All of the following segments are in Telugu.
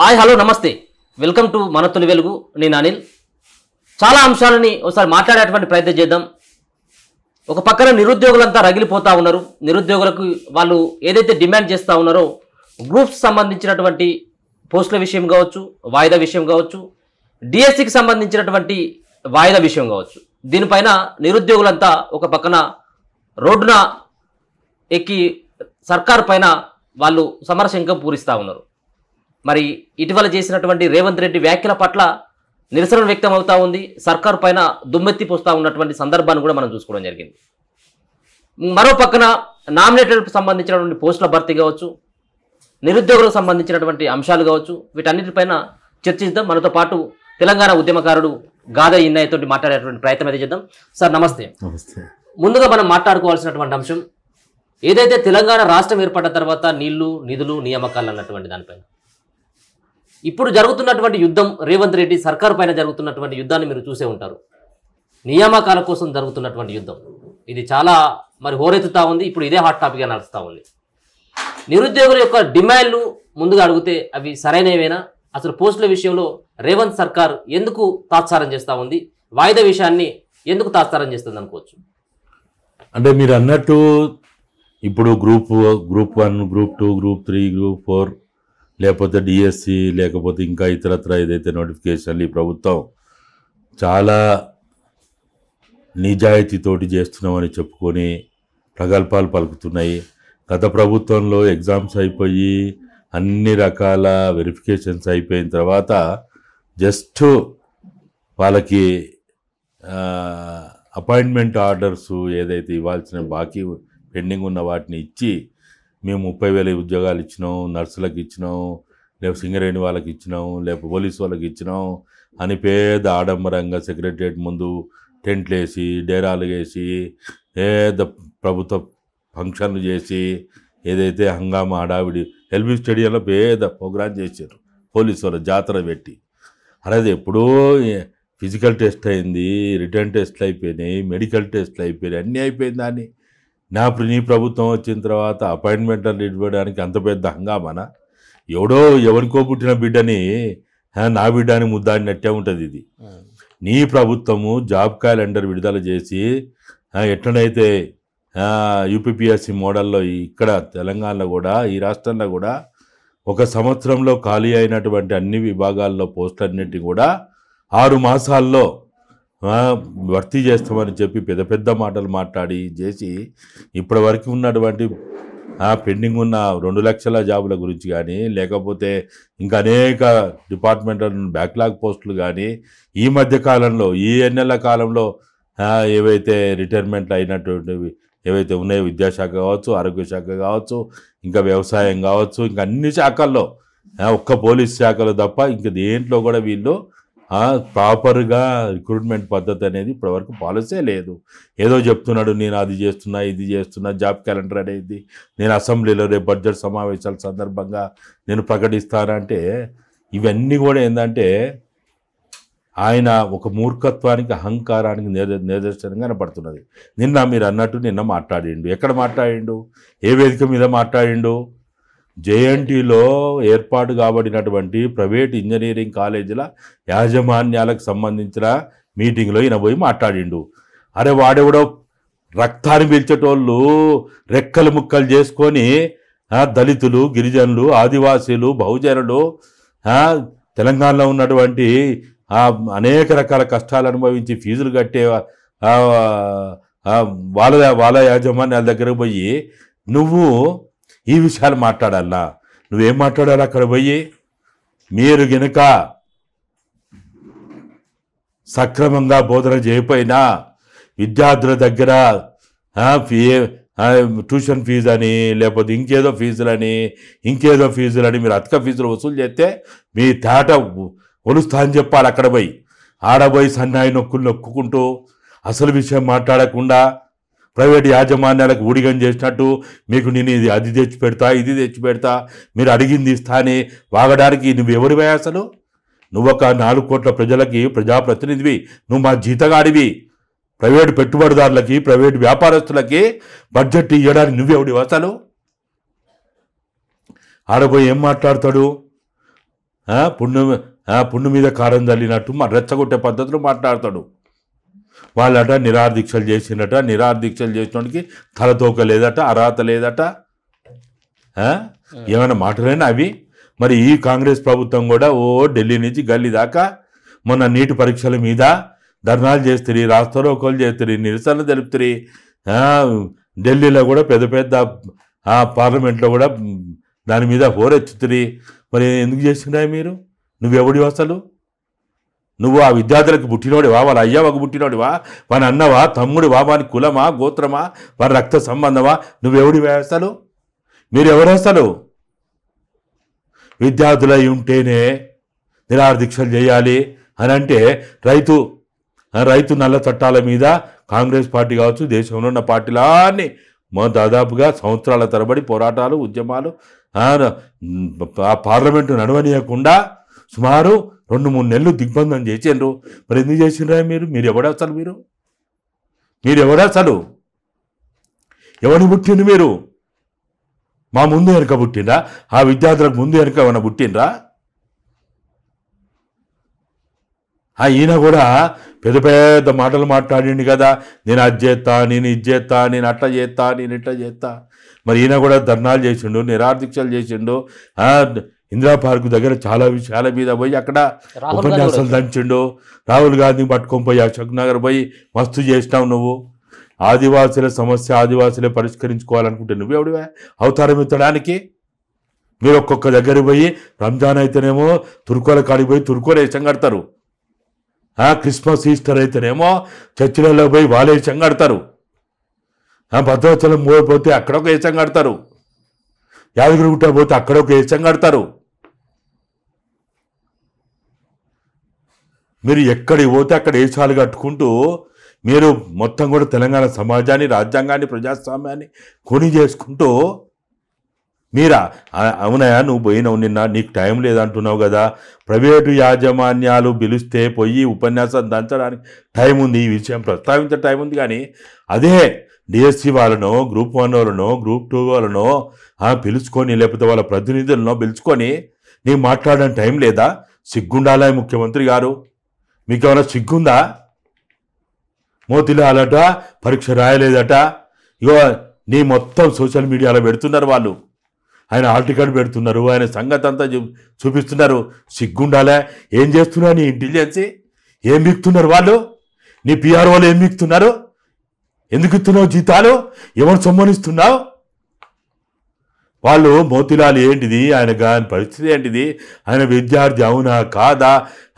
hi hello namaste welcome to మన తొలి వెలుగు నేను అనిల్ చాలా అంశాలని ఒకసారి మాట్లాడేటువంటి ప్రయత్నం చేద్దాం ఒక పక్కన నిరుద్యోగులంతా రగిలిపోతూ ఉన్నారు నిరుద్యోగులకు వాళ్ళు ఏదైతే డిమాండ్ చేస్తూ ఉన్నారో గ్రూప్స్ సంబంధించినటువంటి పోస్టుల విషయం కావచ్చు వాయిదా విషయం కావచ్చు డిఎస్సికి సంబంధించినటువంటి వాయిదా విషయం కావచ్చు దీనిపైన నిరుద్యోగులంతా ఒక పక్కన రోడ్డున ఎక్కి సర్కార్ పైన వాళ్ళు సమరశంఖం పూరిస్తూ ఉన్నారు మరి ఇటీవల చేసినటువంటి రేవంత్ రెడ్డి వ్యాఖ్యల పట్ల నిరసన వ్యక్తం అవుతా ఉంది సర్కారు పైన దుమ్మెత్తి పోస్తూ ఉన్నటువంటి సందర్భాన్ని కూడా మనం చూసుకోవడం జరిగింది మరో పక్కన నామినేటెడ్కి సంబంధించినటువంటి పోస్టుల భర్తీ కావచ్చు నిరుద్యోగులకు సంబంధించినటువంటి అంశాలు కావచ్చు వీటన్నిటిపైన చర్చిద్దాం మనతో పాటు తెలంగాణ ఉద్యమకారుడు గాదా ఇన్నయ్యతో మాట్లాడేటువంటి ప్రయత్నం అయితే చేద్దాం సార్ నమస్తే నమస్తే ముందుగా మనం మాట్లాడుకోవాల్సినటువంటి అంశం ఏదైతే తెలంగాణ రాష్ట్రం ఏర్పడిన తర్వాత నీళ్లు నిధులు నియామకాలు అన్నటువంటి దానిపైన ఇప్పుడు జరుగుతున్నటువంటి యుద్ధం రేవంత్ రెడ్డి సర్కార్ పైన జరుగుతున్నటువంటి యుద్ధాన్ని మీరు చూసే ఉంటారు నియామకాల కోసం జరుగుతున్నటువంటి యుద్ధం ఇది చాలా మరి హోరెత్తుతా ఉంది ఇప్పుడు ఇదే హాట్ టాపిక్గా నడుస్తూ ఉంది నిరుద్యోగుల యొక్క డిమాండ్లు ముందుగా అడిగితే అవి సరైనవేనా అసలు పోస్టుల విషయంలో రేవంత్ సర్కార్ ఎందుకు తాత్సారం చేస్తూ ఉంది వాయిదా విషయాన్ని ఎందుకు తాత్సారం చేస్తుంది అనుకోవచ్చు అంటే మీరు అన్నట్టు ఇప్పుడు group group one group two group three group four లేకపోతే డిఎస్సి e, లేకపోతే ఇంకా ఇతరత్ర ఏదైతే నోటిఫికేషన్లు ఈ ప్రభుత్వం చాలా నిజాయితీతోటి చేస్తున్నామని చెప్పుకొని ప్రగల్భాలు పలుకుతున్నాయి గత ప్రభుత్వంలో ఎగ్జామ్స్ అయిపోయి అన్ని రకాల వెరిఫికేషన్స్ అయిపోయిన తర్వాత జస్ట్ వాళ్ళకి అపాయింట్మెంట్ ఆర్డర్స్ ఏదైతే ఇవ్వాల్సిన బాకీ పెండింగ్ ఉన్న వాటిని ఇచ్చి మేము ముప్పై వేల ఉద్యోగాలు ఇచ్చినాం నర్సులకు ఇచ్చినాం లేకపోతే సింగరేణి వాళ్ళకి ఇచ్చినాం లేకపోతే పోలీసు వాళ్ళకి ఇచ్చినాం అని పేద ఆడంబరంగా సెక్రటరియేట్ ముందు టెంట్లు వేసి డేరాలు వేసి పేద ప్రభుత్వ ఫంక్షన్లు చేసి ఏదైతే హంగామా హడావిడి ఎల్బీ స్టేడియంలో పేద ప్రోగ్రాం చేశారు పోలీసు వాళ్ళు జాతర పెట్టి అలాగే ఎప్పుడో ఫిజికల్ టెస్ట్ అయింది రిటర్న్ టెస్ట్లు అయిపోయినాయి మెడికల్ టెస్ట్లు అయిపోయినాయి అన్నీ అయిపోయింది దాన్ని నా నీ ప్రభుత్వం వచ్చిన తర్వాత అపాయింట్మెంట్ ఇవ్వడానికి అంత పెద్ద హంగామానా ఎవడో ఎవరికో పుట్టిన బిడ్డని నా బిడ్డ అని ముద్దాడినట్టే ఉంటుంది ఇది నీ ప్రభుత్వము జాబ్ క్యాలెండర్ విడుదల చేసి ఎట్లనైతే యూపీపీఎస్సీ మోడల్లో ఇక్కడ తెలంగాణలో కూడా ఈ రాష్ట్రంలో కూడా ఒక సంవత్సరంలో ఖాళీ అయినటువంటి అన్ని విభాగాల్లో పోస్టులన్నిటి కూడా ఆరు మాసాల్లో భర్తీ చేస్తామని చెప్పి పెద్ద పెద్ద మాటలు మాట్లాడి చేసి ఇప్పటివరకు ఉన్నటువంటి పెండింగ్ ఉన్న రెండు లక్షల జాబుల గురించి కానీ లేకపోతే ఇంకా అనేక డిపార్ట్మెంటల్ బ్యాక్లాగ్ పోస్టులు కానీ ఈ మధ్య కాలంలో ఈ ఎన్నెల కాలంలో ఏవైతే రిటైర్మెంట్లు అయినటువంటివి ఏవైతే ఉన్నాయో విద్యాశాఖ కావచ్చు ఆరోగ్య శాఖ కావచ్చు ఇంకా వ్యవసాయం కావచ్చు ఇంకా అన్ని శాఖల్లో ఒక్క పోలీస్ శాఖలు తప్ప ఇంకా దేంట్లో కూడా వీళ్ళు ప్రాపర్గా రిక్రూట్మెంట్ పద్ధతి అనేది ఇప్పటివరకు పాలసీ లేదు ఏదో చెప్తున్నాడు నేను అది చేస్తున్నా ఇది చేస్తున్నా జాబ్ క్యాలెండర్ అనేది నేను అసెంబ్లీలో రేపు బడ్జెట్ సమావేశాల సందర్భంగా నేను ప్రకటిస్తానంటే ఇవన్నీ కూడా ఏంటంటే ఆయన ఒక మూర్ఖత్వానికి అహంకారానికి నిదర్శనం కనపడుతున్నది నిన్న మీరు అన్నట్టు నిన్న మాట్లాడిండు ఎక్కడ మాట్లాడిండు ఏ వేదిక మీద మాట్లాడిండు జేఎన్టీలో ఏర్పాటు కాబడినటువంటి ప్రైవేట్ ఇంజనీరింగ్ కాలేజీల యాజమాన్యాలకు సంబంధించిన మీటింగ్లో ఈయన పోయి మాట్లాడిండు అరే వాడెవడో రక్తాన్ని పిలిచేటోళ్ళు రెక్కలు ముక్కలు చేసుకొని దళితులు గిరిజనులు ఆదివాసీలు బహుజనులు తెలంగాణలో ఉన్నటువంటి అనేక రకాల కష్టాలు అనుభవించి ఫీజులు కట్టే వాళ్ళ వాళ్ళ యాజమాన్యాల దగ్గరకు పోయి నువ్వు ఈ విషయాలు మాట్లాడాలా నువ్వేం మాట్లాడాలి అక్కడ పోయి మీరు గనుక సక్రమంగా బోధన చేయకపోయినా విద్యార్థుల దగ్గర ఫీ ట్యూషన్ ఫీజు అని లేకపోతే ఇంకేదో ఫీజులని ఇంకేదో ఫీజులని మీరు అతక ఫీజులు వసూలు చేస్తే మీ తేట ఒలుస్తా అని చెప్పాలి అక్కడ పోయి ఆడబోయి సన్నాయి నొక్కులు నొక్కుకుంటూ అసలు విషయం మాట్లాడకుండా ప్రైవేట్ యాజమాన్యాలకు ఊడిగం చేసినట్టు మీకు నేను ఇది అది తెచ్చి పెడతా ఇది తెచ్చి పెడతా మీరు అడిగింది ఇస్తా అని వాగడానికి నువ్వు ఎవరి అసలు నువ్వు ఒక నాలుగు కోట్ల ప్రజలకి ప్రజాప్రతినిధివి నువ్వు మా జీతగాడివి ప్రైవేట్ పెట్టుబడిదారులకి ప్రైవేట్ వ్యాపారస్తులకి బడ్జెట్ ఇవ్వడానికి నువ్వెవడి అసలు ఆడపోయి ఏం మాట్లాడతాడు పుణ్యం పుణ్యం మీద కారం చల్లినట్టు రెచ్చగొట్టే పద్ధతిలో మాట్లాడతాడు వాళ్ళట నిరాదీక్షలు చేసిండట నిరాదీక్షలు చేసినోడికి తలతోక లేదట అర్హత లేదట ఏమైనా మాటలేనా అవి మరి ఈ కాంగ్రెస్ ప్రభుత్వం కూడా ఓ ఢిల్లీ నుంచి గల్లీ దాకా మొన్న నీటి పరీక్షల మీద ధర్నాలు చేస్తుంది రాస్తారోకోలు చేస్తుంది నిరసన తెలుపుతుంది ఢిల్లీలో కూడా పెద్ద పెద్ద పార్లమెంట్లో కూడా దాని మీద హోరెచ్చుతుంది మరి ఎందుకు చేస్తున్నాయి మీరు నువ్వెవడి అసలు నువ్వు ఆ విద్యార్థులకు పుట్టినోడివా వాళ్ళ అయ్యవకు పుట్టినోడివా వాని అన్నవా తమ్ముడివా వాని కులమా గోత్రమా వారి రక్త సంబంధమా నువ్వెవడి వేస్తాలు మీరు ఎవరేస్తాలు విద్యార్థులై ఉంటేనే నిరాదీక్షలు చేయాలి అని అంటే రైతు రైతు నల్ల చట్టాల మీద కాంగ్రెస్ పార్టీ కావచ్చు దేశంలో ఉన్న పార్టీలన్నీ దాదాపుగా సంవత్సరాల తరబడి పోరాటాలు ఉద్యమాలు ఆ పార్లమెంటు నడవనీయకుండా సుమారు రెండు మూడు నెలలు దిగ్బంధం చేసిండ్రు మరి ఎందుకు చేసిండ్రా మీరు మీరు ఎవడా అసలు మీరు మీరు ఎవడా అసలు ఎవరు పుట్టిండు మీరు మా ముందు వెనక పుట్టిండ్రా ఆ విద్యార్థులకు ముందు వెనక ఏమైనా పుట్టిండ్రా ఆ ఈయన కూడా పెద్ద పెద్ద మాటలు మాట్లాడిండు కదా నేను అది చేస్తా నేను ఇది చేస్తా నేను అట్లా చేస్తా నేను ఇట్లా చేస్తా మరి ఈయన కూడా ధర్నాలు చేసిండు నిరాదీక్షలు చేసిండు ఇందిరా పార్క్ దగ్గర చాలా విషయాల మీద పోయి అక్కడ ఉపన్యాసాలు దంచిండు రాహుల్ గాంధీ పట్టుకొని పోయి అశోక్ నగర్ పోయి మస్తు చేసినావు నువ్వు ఆదివాసుల సమస్య ఆదివాసులే పరిష్కరించుకోవాలనుకుంటే నువ్వు నువ్వెవడివే అవతారం ఎత్తడానికి మీరు ఒక్కొక్క దగ్గర పోయి రంజాన్ అయితేనేమో తుర్కోల కాడికి పోయి తుర్కోలు వేషం కడతారు క్రిస్మస్ ఈస్టర్ అయితేనేమో చర్చిలలో పోయి వాళ్ళు వేషం కడతారు భద్రాచలం పోతే అక్కడ ఒక వేషం కడతారు యాదగిరిగుట్ట పోతే అక్కడ ఒక వేషం కడతారు మీరు ఎక్కడికి పోతే అక్కడ ఏసాలు కట్టుకుంటూ మీరు మొత్తం కూడా తెలంగాణ సమాజాన్ని రాజ్యాంగాన్ని ప్రజాస్వామ్యాన్ని కొని చేసుకుంటూ మీరా అవునయా నువ్వు పోయినావు నిన్న నీకు టైం లేదంటున్నావు కదా ప్రైవేటు యాజమాన్యాలు పిలిస్తే పోయి ఉపన్యాసం దంచడానికి టైం ఉంది ఈ విషయం ప్రస్తావించే టైం ఉంది కానీ అదే డిఎస్సి వాళ్ళనో గ్రూప్ వన్ వాళ్ళనో గ్రూప్ టూ వాళ్ళనో పిలుచుకొని లేకపోతే వాళ్ళ ప్రతినిధులను పిలుచుకొని నీకు మాట్లాడడానికి టైం లేదా సిగ్గుండాలా ముఖ్యమంత్రి గారు మీకు ఏమైనా సిగ్గుందా మోతిలాలట పరీక్ష రాయలేదట ఇగో నీ మొత్తం సోషల్ మీడియాలో పెడుతున్నారు వాళ్ళు ఆయన ఆర్టికల్ పెడుతున్నారు ఆయన సంగతి అంతా చూపిస్తున్నారు సిగ్గుండాలే ఏం చేస్తున్నారు నీ ఇంటెలిజెన్సీ ఏం బిక్తున్నారు వాళ్ళు నీ పిఆర్ఓలు ఏం బిక్తున్నారు ఎందుకు ఇస్తున్నావు జీతాలు ఎవరు సొమ్మనిస్తున్నావు వాళ్ళు మోతిలాల్ ఏంటిది ఆయన గాని పరిస్థితి ఏంటిది ఆయన విద్యార్థి అవునా కాదా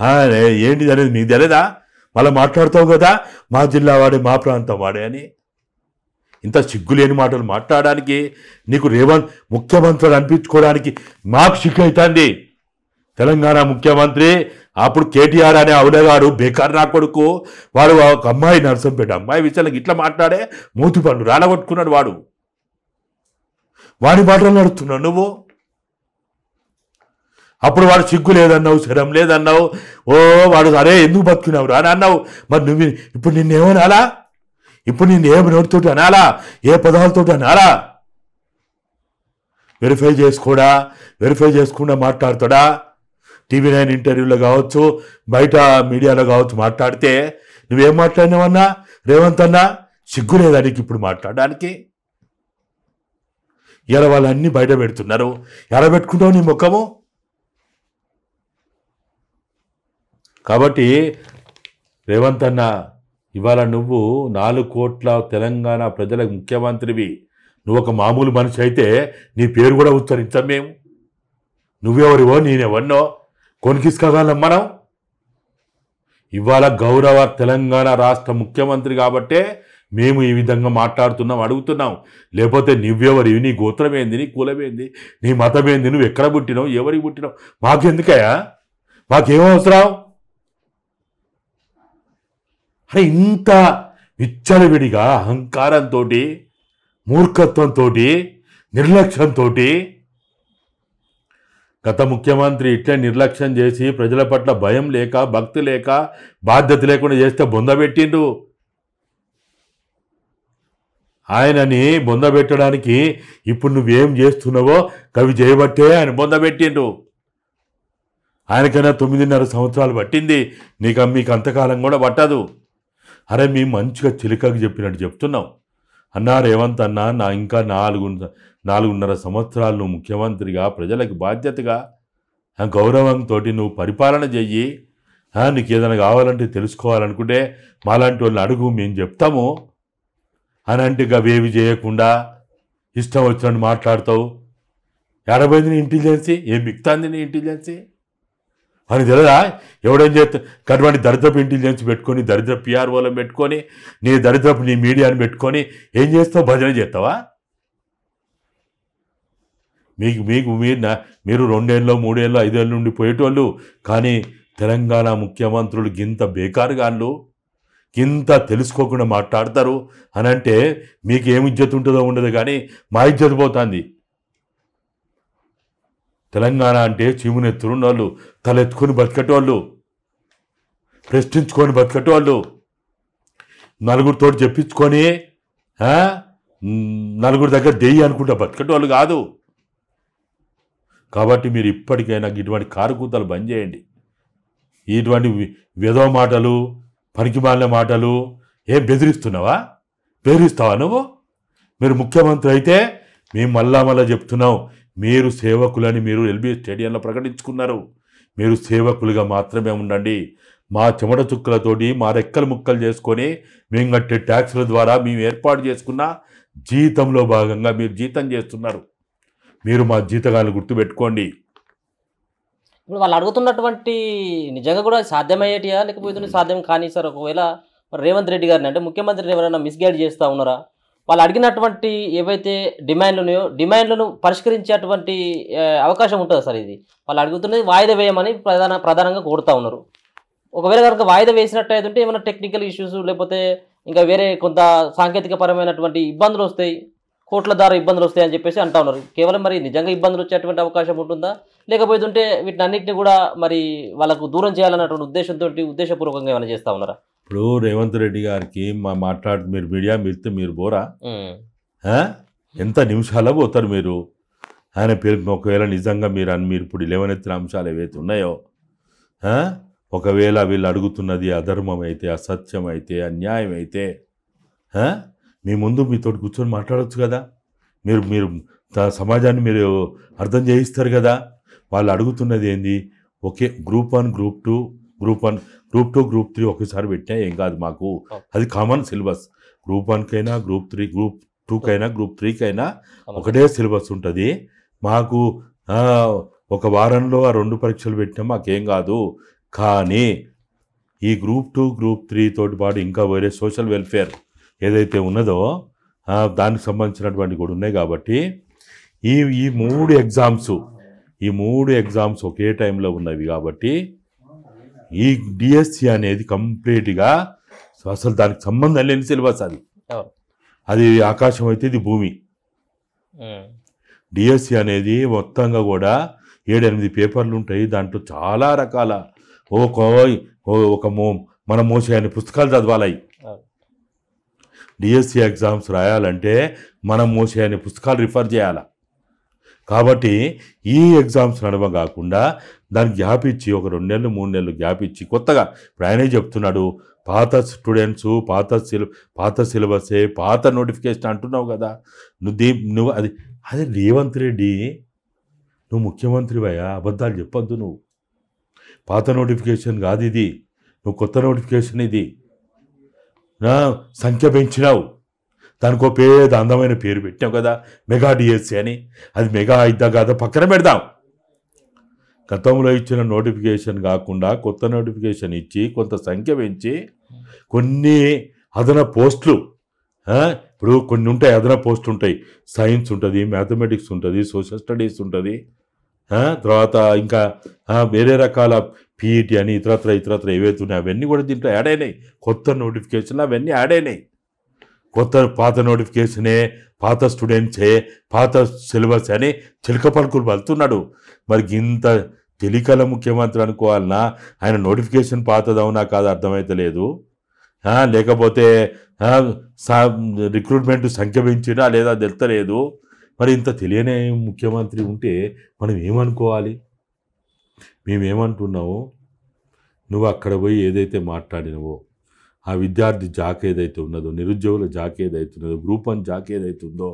ఆయన ఏంటిది అనేది మీకు తెలియదా మళ్ళీ మాట్లాడతావు కదా మా జిల్లా వాడే మా ప్రాంతం వాడే అని ఇంత సిగ్గులేని మాటలు మాట్లాడడానికి నీకు రేవంత్ ముఖ్యమంత్రి అనిపించుకోవడానికి మాకు సిగ్గు అవుతుంది తెలంగాణ ముఖ్యమంత్రి అప్పుడు కేటీఆర్ అనే అవునగాడు బేకార్ నా కొడుకు వాడు ఒక అమ్మాయి నర్సంపేట అమ్మాయి విషయాలకు ఇట్లా మాట్లాడే మూతి పండు రాలగొట్టుకున్నాడు వాడు వాడి మాటలు నడుతున్నావు నువ్వు అప్పుడు వాడు సిగ్గు లేదన్నావు శరం లేదన్నావు ఓ వాడు అరే ఎందుకు బతుకున్నావు రా అన్నావు మరి నువ్వు ఇప్పుడు ఏమనాలా ఇప్పుడు నిన్ను ఏ నోటితో అనాలా ఏ పదాలతోటి అనాలా వెరిఫై చేసుకోడా వెరిఫై చేసుకుండా మాట్లాడతాడా టీవీ నైన్ ఇంటర్వ్యూలో కావచ్చు బయట మీడియాలో కావచ్చు మాట్లాడితే నువ్వేం మాట్లాడినావన్నా రేవంత్ అన్నా సిగ్గు లేదానికి ఇప్పుడు మాట్లాడడానికి ఇలా వాళ్ళన్నీ బయట పెడుతున్నారు ఎరబెట్టుకుంటావు నీ ముఖము కాబట్టి రేవంత్ అన్న ఇవాళ నువ్వు నాలుగు కోట్ల తెలంగాణ ప్రజల ముఖ్యమంత్రివి నువ్వు ఒక మామూలు మనిషి అయితే నీ పేరు కూడా ఉచ్చరించాం మేము నువ్వెవరివో నేనెవన్నో కొనికిసుకోగలం మనం ఇవాళ గౌరవ తెలంగాణ రాష్ట్ర ముఖ్యమంత్రి కాబట్టే మేము ఈ విధంగా మాట్లాడుతున్నాం అడుగుతున్నాం లేకపోతే నువ్వెవరి నీ గోత్రమేంది నీ కులమేంది నీ మతమేంది నువ్వు ఎక్కడ పుట్టినావు ఎవరికి పుట్టినావు మాకెందుకయ్యా మాకేం అరే ఇంత విచ్చలవిడిగా అహంకారంతో మూర్ఖత్వంతో నిర్లక్ష్యంతో గత ముఖ్యమంత్రి ఇట్లే నిర్లక్ష్యం చేసి ప్రజల పట్ల భయం లేక భక్తి లేక బాధ్యత లేకుండా చేస్తే బొందబెట్టిండు ఆయనని బొందబెట్టడానికి ఇప్పుడు నువ్వేం చేస్తున్నావో కవి చేయబట్టే ఆయన బొందబెట్టిండు ఆయనకైనా తొమ్మిదిన్నర సంవత్సరాలు పట్టింది నీకు మీకు అంతకాలం కూడా పట్టదు అరే మేము మంచిగా చిలుకకు చెప్పినట్టు చెప్తున్నాం అన్నా రేవంత్ అన్నా నా ఇంకా నాలుగు నాలుగున్నర సంవత్సరాలు నువ్వు ముఖ్యమంత్రిగా ప్రజలకు బాధ్యతగా గౌరవంతో నువ్వు పరిపాలన చెయ్యి నీకు ఏదైనా కావాలంటే తెలుసుకోవాలనుకుంటే మాలాంటి వాళ్ళని అడుగు మేము చెప్తాము అనంటిగా వేవి చేయకుండా ఇష్టం వచ్చినట్టు మాట్లాడతావు ఎడబోయింది నీ ఇంటెలిజెన్సీ ఏం మిగతాంది నీ ఇంటెలిజెన్సీ అని తెలియదా ఎవడేం చేస్తా కటువంటి దరిద్రపు ఇంటెలిజెన్స్ పెట్టుకొని దరిద్ర పిఆర్ఓలో పెట్టుకొని నీ దరిద్రపు నీ మీడియాని పెట్టుకొని ఏం చేస్తావు భజన చేస్తావా మీకు మీకు మీరు మీరు రెండేళ్ళు మూడేళ్ళు ఐదేళ్ళు నుండి పోయేటోళ్ళు కానీ తెలంగాణ ముఖ్యమంత్రులు గింత బేకారుగాళ్ళు ఇంత తెలుసుకోకుండా మాట్లాడతారు అని అంటే మీకు ఏమి ఇజ్జత్ ఉంటుందో ఉండదు కానీ మా ఇజ్జత్ పోతుంది తెలంగాణ అంటే చీముని వాళ్ళు తలెత్తుకొని వాళ్ళు ప్రశ్నించుకొని వాళ్ళు నలుగురితో చెప్పించుకొని నలుగురి దగ్గర దెయ్యి అనుకుంటా వాళ్ళు కాదు కాబట్టి మీరు ఇప్పటికైనా ఇటువంటి కారుకూతలు బంద్ చేయండి ఇటువంటి విధవ మాటలు పనికిమాలిన మాటలు ఏం బెదిరిస్తున్నావా బెదిరిస్తావా నువ్వు మీరు ముఖ్యమంత్రి అయితే మేము మళ్ళా మళ్ళా చెప్తున్నాం మీరు సేవకులని మీరు ఎల్బీ స్టేడియంలో ప్రకటించుకున్నారు మీరు సేవకులుగా మాత్రమే ఉండండి మా చెమట చుక్కలతోటి మా రెక్కలు ముక్కలు చేసుకొని మేము కట్టే ట్యాక్సుల ద్వారా మేము ఏర్పాటు చేసుకున్న జీతంలో భాగంగా మీరు జీతం చేస్తున్నారు మీరు మా జీతగాన్ని గుర్తుపెట్టుకోండి ఇప్పుడు వాళ్ళు అడుగుతున్నటువంటి నిజంగా కూడా సాధ్యమయ్యేటియా లేకపోతే సాధ్యం కానీ సార్ ఒకవేళ రేవంత్ రెడ్డి గారిని అంటే ముఖ్యమంత్రిని ఎవరైనా మిస్గైడ్ చేస్తూ ఉన్నారా వాళ్ళు అడిగినటువంటి ఏవైతే డిమాండ్లు ఉన్నాయో డిమాండ్లను పరిష్కరించేటువంటి అవకాశం ఉంటుంది సార్ ఇది వాళ్ళు అడుగుతున్నది వాయిదా వేయమని ప్రధాన ప్రధానంగా కోరుతూ ఉన్నారు ఒకవేళ కనుక వాయిదా వేసినట్టు ఉంటే ఏమైనా టెక్నికల్ ఇష్యూస్ లేకపోతే ఇంకా వేరే కొంత సాంకేతిక పరమైనటువంటి ఇబ్బందులు వస్తాయి కోట్ల ద్వారా ఇబ్బందులు వస్తాయని చెప్పేసి అంటా ఉన్నారు కేవలం మరి నిజంగా ఇబ్బందులు వచ్చేటువంటి అవకాశం ఉంటుందా లేకపోతుంటే వీటిని కూడా మరి వాళ్ళకు దూరం చేయాలన్నటువంటి ఉద్దేశంతో ఉద్దేశపూర్వకంగా ఏమైనా చేస్తా ఉన్నారా ఇప్పుడు రేవంత్ రెడ్డి గారికి మాట్లాడు మీరు మీడియా మీరితే మీరు పోరా ఎంత నిమిషాల పోతారు మీరు ఆయన పేరు ఒకవేళ నిజంగా మీరు అని మీరు ఇప్పుడు లేవనెత్తిన అంశాలు ఏవైతే ఉన్నాయో ఒకవేళ వీళ్ళు అడుగుతున్నది అధర్మం అయితే అసత్యం అయితే అన్యాయం అయితే మీ ముందు మీతో కూర్చొని మాట్లాడవచ్చు కదా మీరు మీరు సమాజాన్ని మీరు అర్థం చేయిస్తారు కదా వాళ్ళు అడుగుతున్నది ఏంది ఒకే group one group two group one group two group three ఒకేసారి పెట్టినా ఏం కాదు మాకు అది కామన్ సిలబస్ గ్రూప్ వన్కైనా గ్రూప్ త్రీ గ్రూప్ టూకైనా గ్రూప్ త్రీకైనా ఒకటే సిలబస్ ఉంటుంది మాకు ఒక వారంలో ఆ రెండు పరీక్షలు పెట్టినా మాకేం కాదు కానీ ఈ గ్రూప్ టూ గ్రూప్ త్రీ తోటి పాటు ఇంకా వేరే సోషల్ వెల్ఫేర్ ఏదైతే ఉన్నదో దానికి సంబంధించినటువంటి కూడా ఉన్నాయి కాబట్టి ఈ ఈ మూడు ఎగ్జామ్స్ ఈ మూడు ఎగ్జామ్స్ ఒకే టైంలో ఉన్నవి కాబట్టి ఈ డిఎస్సి అనేది కంప్లీట్గా అసలు దానికి సంబంధం లేని సిలబస్ అది అది ఆకాశం అయితే ఇది భూమి డిఎస్సి అనేది మొత్తంగా కూడా ఏడెనిమిది పేపర్లు ఉంటాయి దాంట్లో చాలా రకాల ఒక ఒక మో మనం మోసేయని పుస్తకాలు చదవాలి డిఎస్సి ఎగ్జామ్స్ రాయాలంటే మనం మోసేయని పుస్తకాలు రిఫర్ చేయాలా కాబట్టి ఈ ఎగ్జామ్స్ నడవం కాకుండా దానికి గ్యాప్ ఇచ్చి ఒక రెండు నెలలు మూడు నెలలు గ్యాప్ ఇచ్చి కొత్తగా ప్రయాణే చెప్తున్నాడు పాత స్టూడెంట్స్ పాత సిలబ పాత సిలబసే పాత నోటిఫికేషన్ అంటున్నావు కదా నువ్వు దీ నువ్వు అది అదే రేవంత్ రెడ్డి నువ్వు ముఖ్యమంత్రి అయ్యా అబద్ధాలు చెప్పొద్దు నువ్వు పాత నోటిఫికేషన్ కాదు ఇది నువ్వు కొత్త నోటిఫికేషన్ ఇది సంఖ్య పెంచినావు దానికో పేద అందమైన పేరు పెట్టాం కదా మెగా డిఎస్సి అని అది మెగా అయిద్దా కాదా పక్కన పెడదాం గతంలో ఇచ్చిన నోటిఫికేషన్ కాకుండా కొత్త నోటిఫికేషన్ ఇచ్చి కొంత సంఖ్య పెంచి కొన్ని అదన పోస్టులు ఇప్పుడు కొన్ని ఉంటాయి అదన పోస్టులు ఉంటాయి సైన్స్ ఉంటుంది మ్యాథమెటిక్స్ ఉంటుంది సోషల్ స్టడీస్ ఉంటుంది తర్వాత ఇంకా వేరే రకాల పీఈటీ అని ఇతరత్ర ఇతరత్ర ఏవైతే అవన్నీ కూడా దీంట్లో యాడ్ అయినాయి కొత్త నోటిఫికేషన్లు అవన్నీ యాడ్ అయినాయి కొత్త పాత నోటిఫికేషనే పాత స్టూడెంట్సే పాత సిలబస్ అని చిలక పలుకులు పలుతున్నాడు మరి ఇంత తెలికల ముఖ్యమంత్రి అనుకోవాలన్నా ఆయన నోటిఫికేషన్ పాతదవునా కాదు లేదు లేకపోతే రిక్రూట్మెంట్ సంఖ్య పెంచినా లేదా తెలుతలేదు మరి ఇంత తెలియని ముఖ్యమంత్రి ఉంటే మనం ఏమనుకోవాలి మేమేమంటున్నావు నువ్వు అక్కడ పోయి ఏదైతే మాట్లాడినవో ఆ విద్యార్థి జాక్ ఏదైతే ఉన్నదో నిరుద్యోగుల జాక్ ఏదైతే ఉన్నదో గ్రూప్ వన్ జాక్ ఏదైతే ఉందో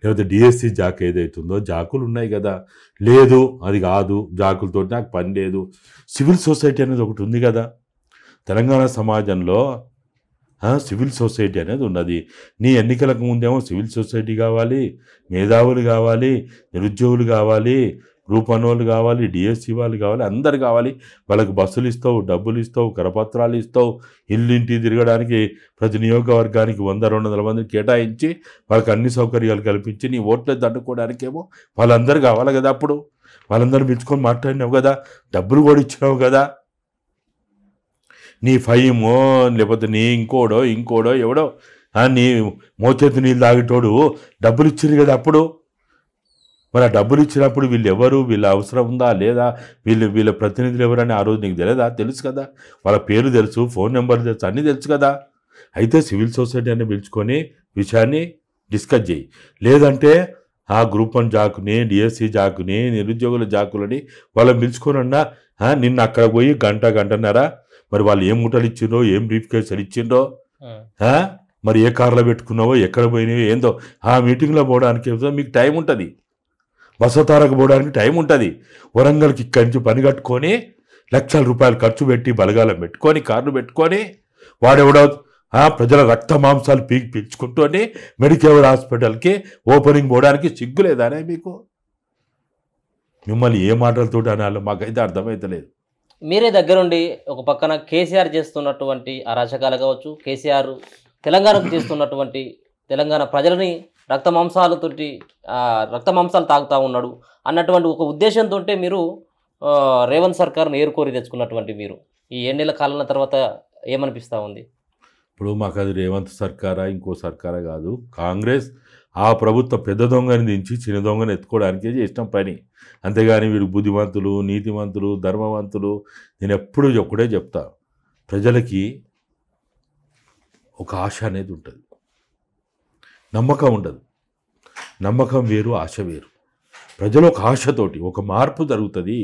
లేకపోతే డిఎస్సి e జాక్ ఏదైతే ఉందో జాకులు ఉన్నాయి కదా లేదు అది కాదు జాకులతో నాకు పని లేదు సివిల్ సొసైటీ అనేది ఒకటి ఉంది కదా తెలంగాణ సమాజంలో సివిల్ సొసైటీ అనేది ఉన్నది నీ ఎన్నికలకు ముందేమో సివిల్ సొసైటీ కావాలి మేధావులు కావాలి నిరుద్యోగులు కావాలి గ్రూప్ వన్ వాళ్ళు కావాలి డిఎస్సి e వాళ్ళు కావాలి అందరు కావాలి వాళ్ళకి బస్సులు ఇస్తావు డబ్బులు ఇస్తావు కరపత్రాలు ఇస్తావు ఇల్లింటి తిరగడానికి ప్రతి నియోగవర్గానికి వంద రెండు వందల మందిని కేటాయించి వాళ్ళకి అన్ని సౌకర్యాలు కల్పించి నీ ఓట్లు దండుకోవడానికేమో వాళ్ళందరూ కావాలి కదా అప్పుడు వాళ్ళందరూ పిలుచుకొని మాట్లాడినావు కదా డబ్బులు కూడా ఇచ్చినావు కదా నీ ఫైమో లేకపోతే నీ ఇంకోడో ఇంకోడో ఎవడో నీ మోచేతి నీళ్ళు తాగేటోడు డబ్బులు ఇచ్చిరు కదా అప్పుడు మరి ఆ డబ్బులు ఇచ్చినప్పుడు వీళ్ళు ఎవరు వీళ్ళ అవసరం ఉందా లేదా వీళ్ళు వీళ్ళ ప్రతినిధులు ఎవరని ఆ రోజు నీకు తెలియదా తెలుసు కదా వాళ్ళ పేరు తెలుసు ఫోన్ నెంబర్ తెలుసు అన్నీ తెలుసు కదా అయితే సివిల్ సొసైటీ అని పిలుచుకొని విషయాన్ని డిస్కస్ చేయి లేదంటే ఆ గ్రూప్ వన్ జాకుని డిఎస్సి జాకుని నిరుద్యోగుల జాకులని వాళ్ళని అన్నా నిన్న అక్కడ పోయి గంట గంటన్నారా మరి వాళ్ళు ఏం ముఠలు ఇచ్చిండ్రో ఏం బ్రీఫ్ కేసులు ఇచ్చిండ్రో మరి ఏ కార్లో పెట్టుకున్నావో ఎక్కడ పోయినావో ఏందో ఆ మీటింగ్లో పోవడానికి మీకు టైం ఉంటుంది వసతారకు పోవడానికి టైం ఉంటుంది వరంగల్కి ఇక్కడి నుంచి పని కట్టుకొని లక్షల రూపాయలు ఖర్చు పెట్టి బలగాలం పెట్టుకొని కార్లు పెట్టుకొని వాడెవడో ప్రజల రక్త మాంసాలు పీకి అని మెడికేవర్ హాస్పిటల్కి ఓపెనింగ్ పోవడానికి సిగ్గులేదానే మీకు మిమ్మల్ని ఏ మాటలతో అనాలి మాకైతే అర్థమైతలేదు మీరే దగ్గరుండి ఒక పక్కన కేసీఆర్ చేస్తున్నటువంటి అరాచకాలు కావచ్చు కేసీఆర్ తెలంగాణకు చేస్తున్నటువంటి తెలంగాణ ప్రజలని రక్త మాంసాలతోటి రక్త మాంసాలు తాగుతూ ఉన్నాడు అన్నటువంటి ఒక ఉద్దేశంతో మీరు రేవంత్ సర్కార్ను ఏరుకోరి తెచ్చుకున్నటువంటి మీరు ఈ ఏడేళ్ల కాలం తర్వాత ఏమనిపిస్తూ ఉంది ఇప్పుడు మాకు అది రేవంత్ సర్కారా ఇంకో సర్కారా కాదు కాంగ్రెస్ ఆ ప్రభుత్వ పెద్ద దొంగని దించి చిన్న దొంగను ఎత్తుకోవడానికే చేసిన పని అంతేగాని వీడు బుద్ధిమంతులు నీతిమంతులు ధర్మవంతులు నేను ఎప్పుడూ ఒకటే చెప్తా ప్రజలకి ఒక ఆశ అనేది ఉంటుంది నమ్మకం ఉండదు నమ్మకం వేరు ఆశ వేరు ప్రజలు ఒక ఆశతోటి ఒక మార్పు జరుగుతుంది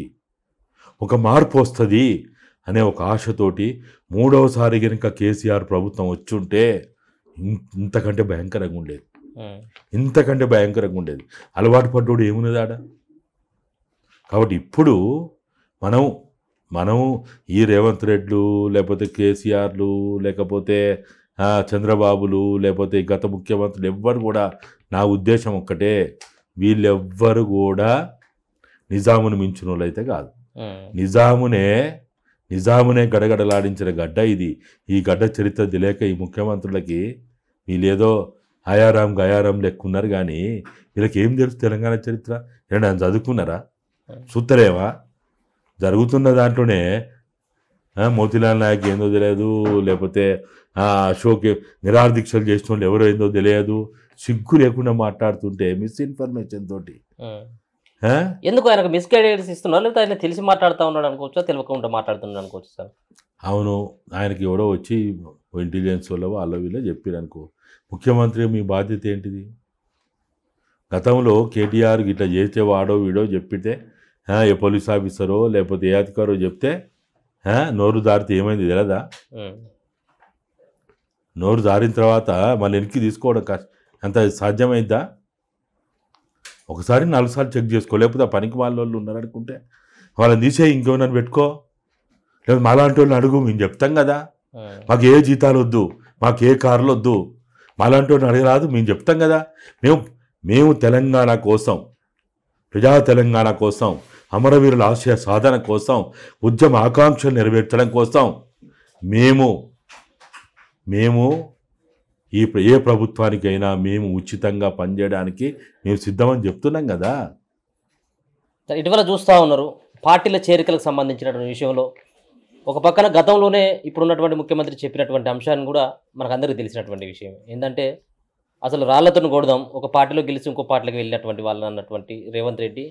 ఒక మార్పు వస్తుంది అనే ఒక ఆశతోటి మూడవసారి కనుక కేసీఆర్ ప్రభుత్వం వచ్చుంటే ఇంతకంటే భయంకరంగా ఉండేది ఇంతకంటే భయంకరంగా ఉండేది అలవాటు పడ్డోడు ఏమున్నదాడ కాబట్టి ఇప్పుడు మనం మనం ఈ రేవంత్ రెడ్లు లేకపోతే కేసీఆర్లు లేకపోతే చంద్రబాబులు లేకపోతే గత ముఖ్యమంత్రులు ఎవ్వరు కూడా నా ఉద్దేశం ఒక్కటే వీళ్ళెవ్వరు కూడా నిజామును మించిన వాళ్ళైతే కాదు నిజామునే నిజామునే గడగడలాడించిన గడ్డ ఇది ఈ గడ్డ చరిత్ర తెలియక ఈ ముఖ్యమంత్రులకి వీళ్ళేదో అయారాం గయారాం లెక్కున్నారు కానీ వీళ్ళకి ఏం తెలుసు తెలంగాణ చరిత్ర ఏమన్నా చదువుకున్నారా చూస్తారేమా జరుగుతున్న దాంట్లోనే మోతిలాల్ నాయక్ ఏందో తెలియదు లేకపోతే అశోక్ నిరాదీక్షలు చేసిన వాళ్ళు ఏందో తెలియదు సిగ్గు లేకుండా మాట్లాడుతుంటే మిస్ఇన్ఫర్మేషన్ తోటి ఎందుకు ఆయనకు మిస్గైడెన్స్ ఇస్తున్నారు లేకపోతే ఆయన తెలిసి మాట్లాడుతూ ఉన్నాడు అనుకోవచ్చు తెలియకుండా మాట్లాడుతున్నాడు అనుకోవచ్చు సార్ అవును ఆయనకి ఎవడో వచ్చి ఇంటెలిజెన్స్ వాళ్ళ వాళ్ళ వీళ్ళో చెప్పారు అనుకో ముఖ్యమంత్రి మీ బాధ్యత ఏంటిది గతంలో కేటీఆర్ ఇట్లా చేస్తే వాడో వీడో చెప్పితే ఏ పోలీస్ ఆఫీసరో లేకపోతే ఏ అధికారో చెప్తే నోరు దారితే ఏమైంది తెలదా నోరు దారిన తర్వాత మళ్ళీ వెనక్కి తీసుకోవడం కష్ట ఎంత సాధ్యమైందా ఒకసారి నాలుగు సార్లు చెక్ చేసుకో లేకపోతే ఆ పనికి వాళ్ళ వాళ్ళు ఉన్నారనుకుంటే వాళ్ళని తీసే ఇంకేమన్నా పెట్టుకో లేదు మాలాంటి వాళ్ళని అడుగు మేము చెప్తాం కదా మాకు ఏ జీతాలు వద్దు మాకు ఏ కార్లు వద్దు మాలాంటి వాళ్ళని అడగరాదు మేము చెప్తాం కదా మేము మేము తెలంగాణ కోసం ప్రజా తెలంగాణ కోసం అమరవీరుల ఆశయ సాధన కోసం ఉద్యమ ఆకాంక్షలు నెరవేర్చడం కోసం మేము మేము ఈ ఏ ప్రభుత్వానికైనా మేము ఉచితంగా పనిచేయడానికి మేము సిద్ధమని చెప్తున్నాం కదా ఇటీవల చూస్తూ ఉన్నారు పార్టీల చేరికలకు సంబంధించినటువంటి విషయంలో ఒక పక్కన గతంలోనే ఇప్పుడున్నటువంటి ముఖ్యమంత్రి చెప్పినటువంటి అంశాన్ని కూడా మనకు అందరికీ తెలిసినటువంటి విషయం ఏంటంటే అసలు రాళ్లతో కొడదాం ఒక పార్టీలో గెలిచి ఇంకో పార్టీలకు వెళ్ళినటువంటి వాళ్ళని అన్నటువంటి రేవంత్ రెడ్డి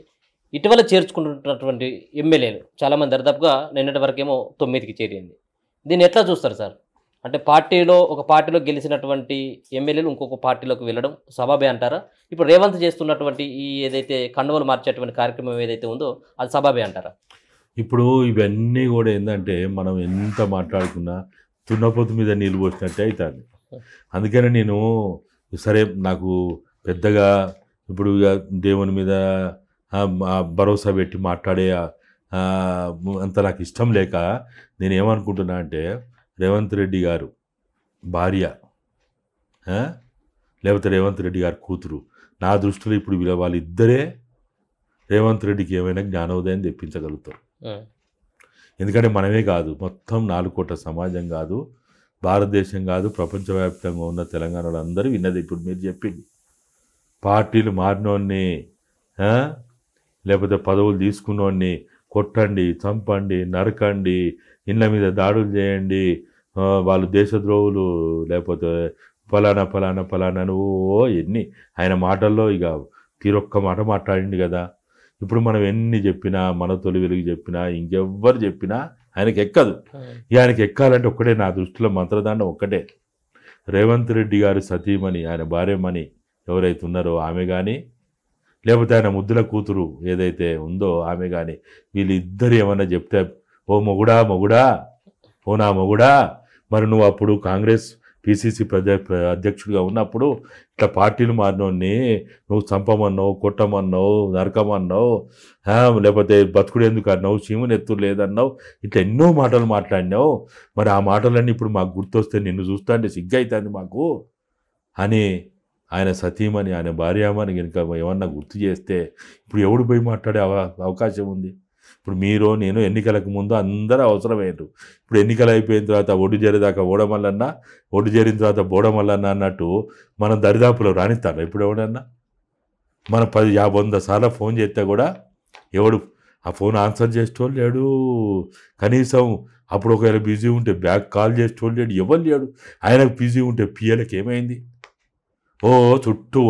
ఇటీవల చేర్చుకుంటున్నటువంటి ఎమ్మెల్యేలు చాలామంది దర్దాపుగా నిన్నటి వరకేమో తొమ్మిదికి చేరింది దీన్ని ఎట్లా చూస్తారు సార్ అంటే పార్టీలో ఒక పార్టీలో గెలిచినటువంటి ఎమ్మెల్యేలు ఇంకొక పార్టీలోకి వెళ్ళడం సబాబే అంటారా ఇప్పుడు రేవంత్ చేస్తున్నటువంటి ఈ ఏదైతే కండువలు మార్చేటువంటి కార్యక్రమం ఏదైతే ఉందో అది సబాబే అంటారా ఇప్పుడు ఇవన్నీ కూడా ఏంటంటే మనం ఎంత మాట్లాడుకున్నా తున్నపోతు మీద నీళ్ళు పోసినట్టే అవుతుంది అందుకనే నేను సరే నాకు పెద్దగా ఇప్పుడు దేవుని మీద భరోసా పెట్టి మాట్లాడే అంత నాకు ఇష్టం లేక నేను ఏమనుకుంటున్నా అంటే రేవంత్ రెడ్డి గారు భార్య లేకపోతే రేవంత్ రెడ్డి గారు కూతురు నా దృష్టిలో ఇప్పుడు వీళ్ళ వాళ్ళిద్దరే రేవంత్ రెడ్డికి ఏమైనా జ్ఞానోదయం తెప్పించగలుగుతారు ఎందుకంటే మనమే కాదు మొత్తం నాలుగు కోట్ల సమాజం కాదు భారతదేశం కాదు ప్రపంచవ్యాప్తంగా ఉన్న తెలంగాణలో అందరూ విన్నది ఇప్పుడు మీరు చెప్పింది పార్టీలు మారినోన్ని లేకపోతే పదవులు తీసుకున్నోడిని కొట్టండి చంపండి నరకండి ఇళ్ళ మీద దాడులు చేయండి వాళ్ళు దేశద్రోహులు లేకపోతే ఫలానా ఫలానా ఫలానా ఓ ఎన్ని ఆయన మాటల్లో ఇక తీరొక్క మాట మాట్లాడింది కదా ఇప్పుడు మనం ఎన్ని చెప్పినా మన తొలి వెలుగు చెప్పినా ఇంకెవ్వరు చెప్పినా ఆయనకి ఎక్కదు ఆయనకి ఎక్కాలంటే ఒక్కటే నా దృష్టిలో మంత్రదాండం ఒక్కటే రేవంత్ రెడ్డి గారు సతీమణి ఆయన భార్యమణి ఎవరైతే ఉన్నారో ఆమె కానీ లేకపోతే ఆయన ముద్దుల కూతురు ఏదైతే ఉందో ఆమె కానీ వీళ్ళిద్దరు ఏమన్నా చెప్తే ఓ మొగుడా మొగుడా ఓ నా మొగుడా మరి నువ్వు అప్పుడు కాంగ్రెస్ పిసిసి ప్రజా అధ్యక్షుడిగా ఉన్నప్పుడు ఇట్లా పార్టీలు మారినోడిని నువ్వు చంపమన్నావు కొట్టమన్నావు నరకమన్నావు లేకపోతే బతుకుడు ఎందుకు అన్నావు చీమను ఎత్తులు లేదన్నావు ఇట్లా ఎన్నో మాటలు మాట్లాడినావు మరి ఆ మాటలన్నీ ఇప్పుడు మాకు గుర్తొస్తే నిన్ను సిగ్గు అవుతుంది మాకు అని ఆయన సతీమని ఆయన భార్యామని కనుక ఏమన్నా గుర్తు చేస్తే ఇప్పుడు ఎవడు పోయి మాట్లాడే అవకాశం ఉంది ఇప్పుడు మీరు నేను ఎన్నికలకు ముందు అందరూ అవసరమయ్యారు ఇప్పుడు ఎన్నికలు అయిపోయిన తర్వాత ఒడ్డు జరిదాకా ఓడమల్లన్నా ఒడ్డు జరిగిన తర్వాత బోడమల్లన్నా అన్నట్టు మనం దరిదాపులో రాణిస్తాను ఇప్పుడు ఎవడన్నా మనం పది యాభై వంద సార్లు ఫోన్ చేస్తే కూడా ఎవడు ఆ ఫోన్ ఆన్సర్ చేసేటోళ్ళు లేడు కనీసం అప్పుడు ఒకవేళ బిజీ ఉంటే బ్యాక్ కాల్ చేసేటోళ్ళు లేడు ఎవరు లేడు ఆయనకు బిజీ ఉంటే పిఎలకి ఏమైంది ఓ చుట్టూ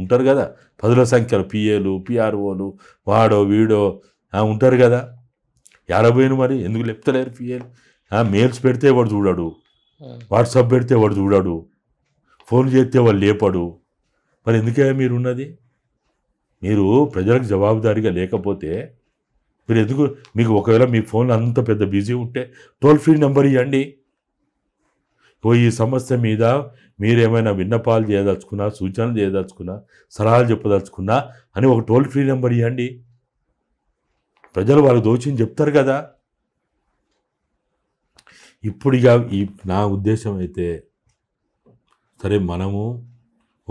ఉంటారు కదా పదుల సంఖ్యలు పిఏలు పిఆర్ఓలు వాడో వీడో ఉంటారు కదా ఎడబోయిన మరి ఎందుకు లేపుతలేరు పిఏలు మెయిల్స్ పెడితే వాడు చూడాడు వాట్సాప్ పెడితే వాడు చూడాడు ఫోన్ చేస్తే వాళ్ళు లేపాడు మరి ఎందుకే మీరు ఉన్నది మీరు ప్రజలకు జవాబుదారీగా లేకపోతే మీరు ఎందుకు మీకు ఒకవేళ మీ ఫోన్ అంత పెద్ద బిజీ ఉంటే టోల్ ఫ్రీ నెంబర్ ఇవ్వండి ఓ ఈ సమస్య మీద మీరేమైనా విన్నపాలు చేయదలుచుకున్నా సూచనలు చేయదలుచుకున్నా సలహాలు చెప్పదలుచుకున్నా అని ఒక టోల్ ఫ్రీ నెంబర్ ఇవ్వండి ప్రజలు వాళ్ళు దోషం చెప్తారు కదా ఇప్పుడు ఇక ఈ నా ఉద్దేశం అయితే సరే మనము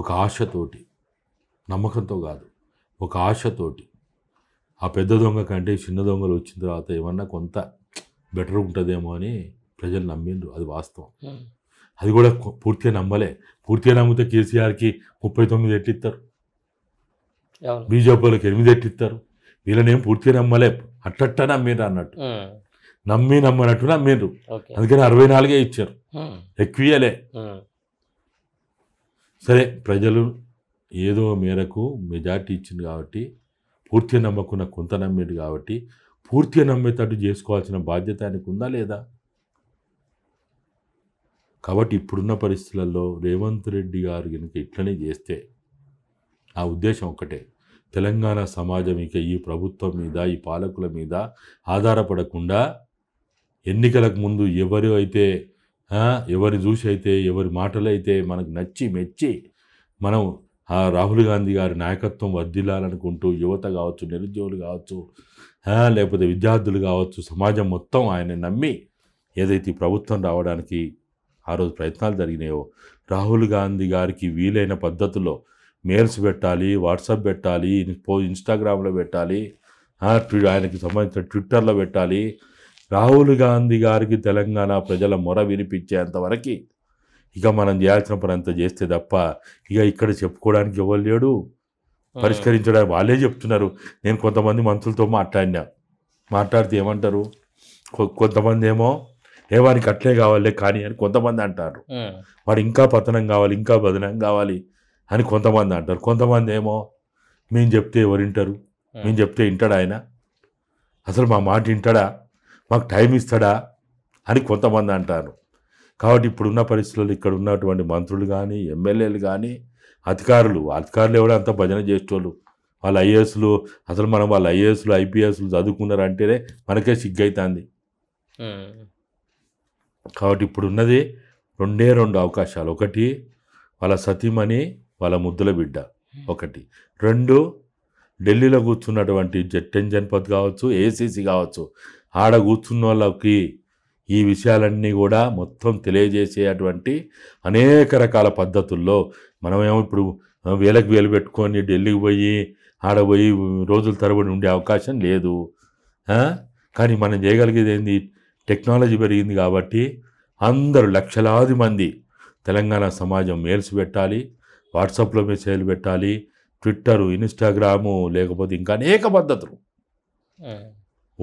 ఒక ఆశతోటి నమ్మకంతో కాదు ఒక ఆశతోటి ఆ పెద్ద దొంగ కంటే చిన్న దొంగలు వచ్చిన తర్వాత ఏమన్నా కొంత బెటర్ ఉంటుందేమో అని ప్రజలు నమ్మిండ్రు అది వాస్తవం అది కూడా పూర్తిగా నమ్మలే పూర్తిగా నమ్మితే కేసీఆర్కి ముప్పై తొమ్మిది ఎట్లు ఇస్తారు బీజేపీలకు ఎనిమిది ఎట్లు ఇస్తారు వీళ్ళనేం పూర్తిగా నమ్మలే అట్టట్ట నమ్మిరు అన్నట్టు నమ్మి నమ్మనట్టు నమ్మిరు అందుకని అరవై నాలుగే ఇచ్చారు ఎక్కువలే సరే ప్రజలు ఏదో మేరకు మెజార్టీ ఇచ్చింది కాబట్టి పూర్తిగా నమ్మకున్న కొంత నమ్మేది కాబట్టి పూర్తిగా నమ్మేటట్టు చేసుకోవాల్సిన బాధ్యత ఆయనకు ఉందా లేదా కాబట్టి ఇప్పుడున్న పరిస్థితులలో రేవంత్ రెడ్డి గారు కనుక ఇట్లనే చేస్తే ఆ ఉద్దేశం ఒక్కటే తెలంగాణ సమాజం ఇక ఈ ప్రభుత్వం మీద ఈ పాలకుల మీద ఆధారపడకుండా ఎన్నికలకు ముందు ఎవరు అయితే ఎవరి చూసి అయితే ఎవరి మాటలు అయితే మనకు నచ్చి మెచ్చి మనం రాహుల్ గాంధీ గారి నాయకత్వం వర్ధిల్లాలనుకుంటూ యువత కావచ్చు నిరుద్యోగులు కావచ్చు లేకపోతే విద్యార్థులు కావచ్చు సమాజం మొత్తం ఆయన నమ్మి ఏదైతే ప్రభుత్వం రావడానికి ఆ రోజు ప్రయత్నాలు జరిగినాయో రాహుల్ గాంధీ గారికి వీలైన పద్ధతిలో మెయిల్స్ పెట్టాలి వాట్సాప్ పెట్టాలి పో ఇన్స్టాగ్రామ్లో పెట్టాలి ఆయనకి సంబంధించిన ట్విట్టర్లో పెట్టాలి రాహుల్ గాంధీ గారికి తెలంగాణ ప్రజల మొర వినిపించేంతవరకు ఇక మనం చేయాల్సిన పని అంత చేస్తే తప్ప ఇక ఇక్కడ చెప్పుకోవడానికి ఇవ్వలేడు లేడు పరిష్కరించడానికి వాళ్ళే చెప్తున్నారు నేను కొంతమంది మంత్రులతో మాట్లాడినా మాట్లాడితే ఏమంటారు కొంతమంది ఏమో ఏ వారికి అట్లే కావాలే కానీ అని కొంతమంది అంటారు వాడు ఇంకా పతనం కావాలి ఇంకా పతనం కావాలి అని కొంతమంది అంటారు కొంతమంది ఏమో మేము చెప్తే ఎవరు వింటారు మేము చెప్తే వింటాడా ఆయన అసలు మా మాట వింటాడా మాకు టైం ఇస్తాడా అని కొంతమంది అంటారు కాబట్టి ఇప్పుడున్న పరిస్థితుల్లో ఇక్కడ ఉన్నటువంటి మంత్రులు కానీ ఎమ్మెల్యేలు కానీ అధికారులు అధికారులు ఎవడో అంత భజన చేసేటోళ్ళు వాళ్ళ ఐఏఎస్లు అసలు మనం వాళ్ళ ఐఏఎస్లు ఐపీఎస్లు చదువుకున్నారంటేనే మనకే సిగ్గైతుంది కాబట్టి ఇప్పుడు ఉన్నది రెండే రెండు అవకాశాలు ఒకటి వాళ్ళ సతీమణి వాళ్ళ ముద్దుల బిడ్డ ఒకటి రెండు ఢిల్లీలో కూర్చున్నటువంటి జట్టెన్ జన్పద్ కావచ్చు ఏసీసీ కావచ్చు ఆడ కూర్చున్న వాళ్ళకి ఈ విషయాలన్నీ కూడా మొత్తం తెలియజేసేటువంటి అనేక రకాల పద్ధతుల్లో మనమేమో ఇప్పుడు వేలకు వేలు పెట్టుకొని ఢిల్లీకి పోయి ఆడపోయి రోజుల తరబడి ఉండే అవకాశం లేదు కానీ మనం చేయగలిగేది ఏంది టెక్నాలజీ పెరిగింది కాబట్టి అందరూ లక్షలాది మంది తెలంగాణ సమాజం మెయిల్స్ పెట్టాలి వాట్సాప్లో మెసేజ్లు పెట్టాలి ట్విట్టరు ఇన్స్టాగ్రాము లేకపోతే ఇంకా అనేక పద్ధతులు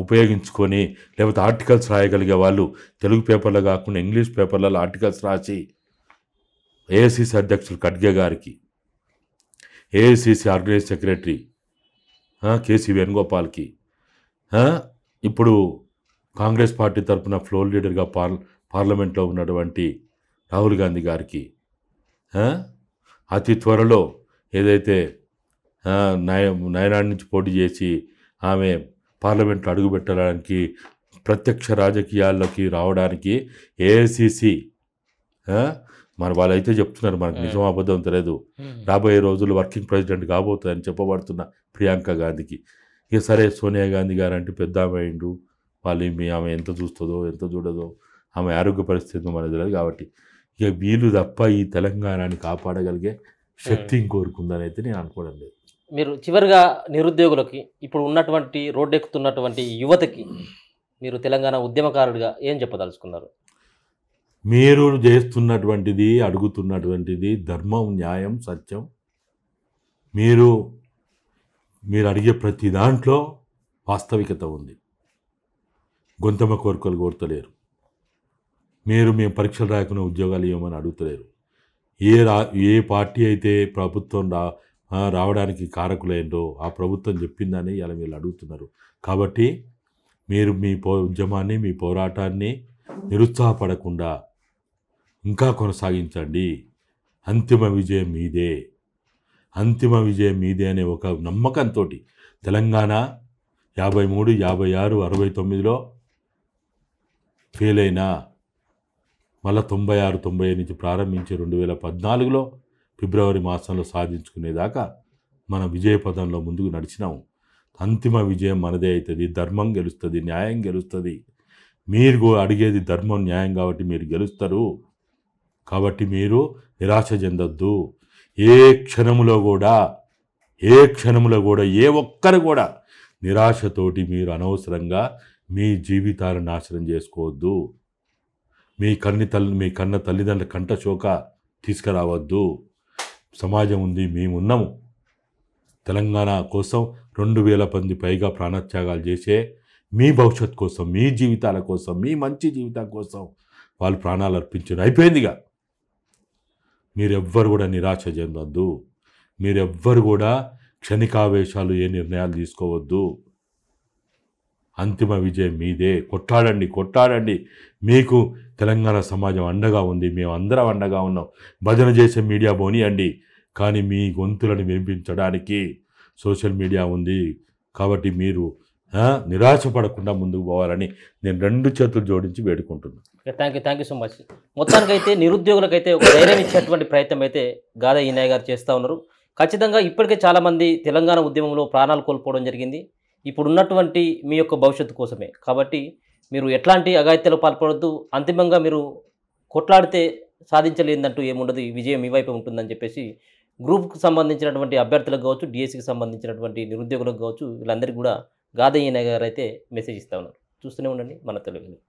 ఉపయోగించుకొని లేకపోతే ఆర్టికల్స్ రాయగలిగే వాళ్ళు తెలుగు పేపర్లో కాకుండా ఇంగ్లీష్ పేపర్లలో ఆర్టికల్స్ రాసి ఏఐసిసి అధ్యక్షులు ఖడ్గే గారికి ఏఐసిసి ఆర్గనైజ్ సెక్రటరీ కేసీ వేణుగోపాల్కి ఇప్పుడు కాంగ్రెస్ పార్టీ తరఫున ఫ్లోర్ లీడర్గా పార్ పార్లమెంట్లో ఉన్నటువంటి రాహుల్ గాంధీ గారికి అతి త్వరలో ఏదైతే నయ నయనాడి నుంచి పోటీ చేసి ఆమె పార్లమెంట్లో అడుగుపెట్టడానికి ప్రత్యక్ష రాజకీయాల్లోకి రావడానికి ఏఐసిసి మరి వాళ్ళైతే చెప్తున్నారు మనకు నిజం అబద్ధం తెలియదు రాబోయే రోజులు వర్కింగ్ ప్రెసిడెంట్ కాబోతుందని చెప్పబడుతున్న ప్రియాంక గాంధీకి ఇక సరే సోనియా గాంధీ గారు అంటే పెద్ద అయిండు వాళ్ళు మీ ఆమె ఎంత చూస్తుందో ఎంత చూడదో ఆమె ఆరోగ్య పరిస్థితి మనది లేదు కాబట్టి ఇక వీళ్ళు తప్ప ఈ తెలంగాణని కాపాడగలిగే శక్తి ఇంకోరుకుందని అయితే నేను అనుకోవడం లేదు మీరు చివరిగా నిరుద్యోగులకి ఇప్పుడు ఉన్నటువంటి రోడ్డెక్కుతున్నటువంటి యువతకి మీరు తెలంగాణ ఉద్యమకారుడిగా ఏం చెప్పదలుచుకున్నారు మీరు చేస్తున్నటువంటిది అడుగుతున్నటువంటిది ధర్మం న్యాయం సత్యం మీరు మీరు అడిగే ప్రతి దాంట్లో వాస్తవికత ఉంది గొంతమ్మ కోరికలు కోరుతలేరు మీరు మేము పరీక్షలు రాకుండా ఉద్యోగాలు ఇవ్వమని అడుగుతలేరు ఏ రా ఏ పార్టీ అయితే ప్రభుత్వం రా రావడానికి కారకులేంటో ఆ ప్రభుత్వం చెప్పిందని ఇలా వీళ్ళు అడుగుతున్నారు కాబట్టి మీరు మీ పో ఉద్యమాన్ని మీ పోరాటాన్ని నిరుత్సాహపడకుండా ఇంకా కొనసాగించండి అంతిమ విజయం మీదే అంతిమ విజయం మీదే అనే ఒక నమ్మకంతో తెలంగాణ యాభై మూడు యాభై ఆరు అరవై తొమ్మిదిలో ఫెయిల్ అయినా మళ్ళీ తొంభై ఆరు తొంభై నుంచి ప్రారంభించి రెండు వేల పద్నాలుగులో ఫిబ్రవరి మాసంలో సాధించుకునేదాకా మన విజయ పదంలో ముందుకు నడిచినాము అంతిమ విజయం మనదే అవుతుంది ధర్మం గెలుస్తుంది న్యాయం గెలుస్తుంది మీరు అడిగేది ధర్మం న్యాయం కాబట్టి మీరు గెలుస్తారు కాబట్టి మీరు నిరాశ చెందొద్దు ఏ క్షణములో కూడా ఏ క్షణములో కూడా ఏ ఒక్కరు కూడా నిరాశతోటి మీరు అనవసరంగా మీ జీవితాలను నాశనం చేసుకోవద్దు మీ కన్ని తల్లి మీ కన్న తల్లిదండ్రుల కంట చోక తీసుకురావద్దు సమాజం ఉంది మేమున్నాము తెలంగాణ కోసం రెండు వేల పది పైగా ప్రాణత్యాగాలు చేసే మీ భవిష్యత్ కోసం మీ జీవితాల కోసం మీ మంచి జీవితం కోసం వాళ్ళు ప్రాణాలు అర్పించడం అయిపోయిందిగా మీరెవ్వరు కూడా నిరాశ చెందొద్దు మీరెవ్వరు కూడా క్షణికావేశాలు ఏ నిర్ణయాలు తీసుకోవద్దు అంతిమ విజయం మీదే కొట్లాడండి కొట్లాడండి మీకు తెలంగాణ సమాజం అండగా ఉంది మేము అందరం అండగా ఉన్నాం భజన చేసే మీడియా పోనీయండి కానీ మీ గొంతులను వినిపించడానికి సోషల్ మీడియా ఉంది కాబట్టి మీరు నిరాశపడకుండా ముందుకు పోవాలని నేను రెండు చేతులు జోడించి వేడుకుంటున్నాను thank you thank you so much మొత్తానికైతే నిరుద్యోగులకైతే ఒక ధైర్యం ఇచ్చేటువంటి ప్రయత్నం అయితే గాదా ఈనాయ్ గారు చేస్తూ ఉన్నారు ఖచ్చితంగా ఇప్పటికే చాలామంది తెలంగాణ ఉద్యమంలో ప్రాణాలు కోల్పోవడం జరిగింది ఇప్పుడున్నటువంటి మీ యొక్క భవిష్యత్తు కోసమే కాబట్టి మీరు ఎట్లాంటి అగాయిత్యాలు పాల్పడద్దు అంతిమంగా మీరు కొట్లాడితే సాధించలేదంటూ ఏముండదు విజయం మీ వైపు ఉంటుందని చెప్పేసి గ్రూప్కు సంబంధించినటువంటి అభ్యర్థులకు కావచ్చు డిఎస్సికి సంబంధించినటువంటి నిరుద్యోగులకు కావచ్చు వీళ్ళందరికీ కూడా గాదయ్య గారు అయితే మెసేజ్ ఇస్తా ఉన్నారు చూస్తూనే ఉండండి మన తెలుగులో